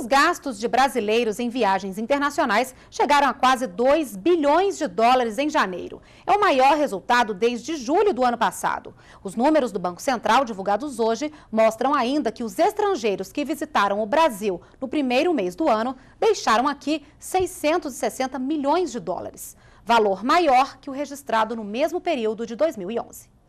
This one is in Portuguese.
Os gastos de brasileiros em viagens internacionais chegaram a quase 2 bilhões de dólares em janeiro. É o maior resultado desde julho do ano passado. Os números do Banco Central divulgados hoje mostram ainda que os estrangeiros que visitaram o Brasil no primeiro mês do ano deixaram aqui 660 milhões de dólares, valor maior que o registrado no mesmo período de 2011.